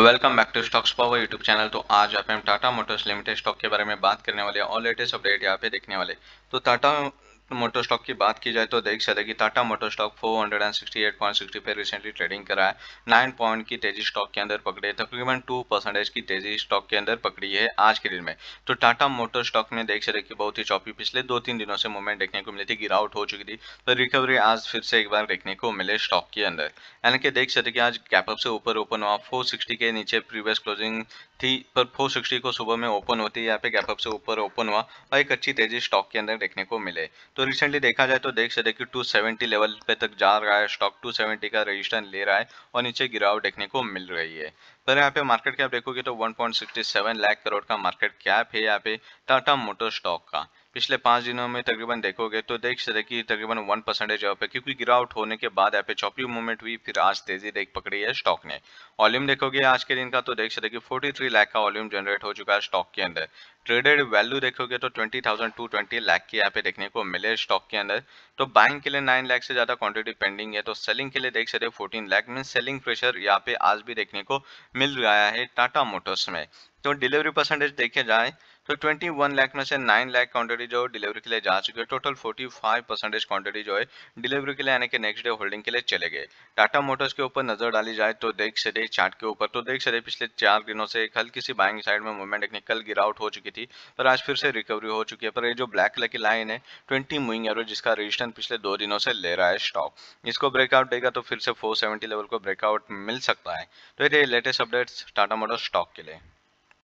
welcome back to stocks power YouTube channel तो आज आप टाटा मोटर्स लिमिटेड स्टॉक के बारे में बात करने वाले हैं और लेटेस्ट अपडेट यहाँ पे देखने वाले तो टाटा मोटो स्टॉक की बात की जाए तो देख सकते कि टाटा मोटो स्टॉक 468.60 पे रिसेंटली ट्रेडिंग करा है 9 पॉइंट की तेजी स्टॉक के अंदर पकड़ी है तकरीबन 2 परसेंटेज की तेजी स्टॉक के अंदर पकड़ी है आज के दिन में तो टाटा मोटो स्टॉक में देख सकते कि बहुत ही चौपी पिछले दो तीन दिनों से मूवमेंट देखने को मिली थी गिरावट हो चुकी थी तो रिकवरी आज फिर से एक बार देखने को मिले स्टॉक के अंदर यानी कि देख सकते कि आज गैपअप से ऊपर ओपन हुआ फोर के नीचे प्रीवियस क्लोजिंग थी पर 460 को सुबह में ओपन होती है यहाँ पे गैपअप से ऊपर ओपन हुआ और एक अच्छी तेजी स्टॉक के अंदर देखने को मिले तो तो रिसेंटली देखा जाए तो देख से देखिए 270 लेवल पे तक जा रहा है स्टॉक 270 का रजिस्टर ले रहा है और नीचे गिरावट देखने को मिल रही है सर यहाँ पे मार्केट कैप देखोगे तो 1.67 लाख करोड़ का मार्केट कैप है यहाँ पे टाटा मोटर स्टॉक का पिछले पाँच दिनों में तकरीबन देखोगे तो देख सकते कि तकरीबन वन परसेंटेज यहाँ पे क्योंकि गिरावट होने के बाद यहाँ पे चौपी मूवमेंट हुई फिर आज तेजी देख पकड़ी है स्टॉक ने वॉल्यूम देखोगे आज के दिन का तो देख सकते कि 43 लाख का वॉल्यूम जनरेट हो चुका है स्टॉक के अंदर ट्रेडेड वैल्यू देखोगे तो ट्वेंटी लाख के यहाँ पे देखने को मिले स्टॉक के अंदर तो बाइंग के लिए नाइन लाख से ज़्यादा क्वांटिटी पेंडिंग है तो सेलिंग के लिए देख सकते fourteen lakh mean selling pressure यहाँ पे आज भी देखने को मिल रहा है टाटा मोटर्स में तो डिलीवरी परसेंटेज देखे जाए तो 21 लाख में से 9 लाख क्वांटिटी जो डिलीवरी के लिए जा चुकी है टोटल 45 परसेंटेज क्वांटिटी जो है डिलीवरी के लिए आने के नेक्स्ट डे होल्डिंग के लिए चले गए टाटा मोटर्स के ऊपर नजर डाली जाए तो देख सदे चार्ट के ऊपर तो देख सदे पिछले चार दिनों से एक हल्की सी बाइंग साइड में मूवमेंट एक निकल गिरावट हो चुकी थी पर आज फिर से रिकवरी हो चुकी है पर ये जो ब्लैक कलर की लाइन है ट्वेंटी मुइंग एवरेज जिसका रजिस्टेंस पिछले दो दिनों से ले रहा है स्टॉक इसको ब्रेकआउट देगा तो फिर से फोर लेवल को ब्रेकआउट मिल सकता है तो ये latest updates Tata Motors stock के लिए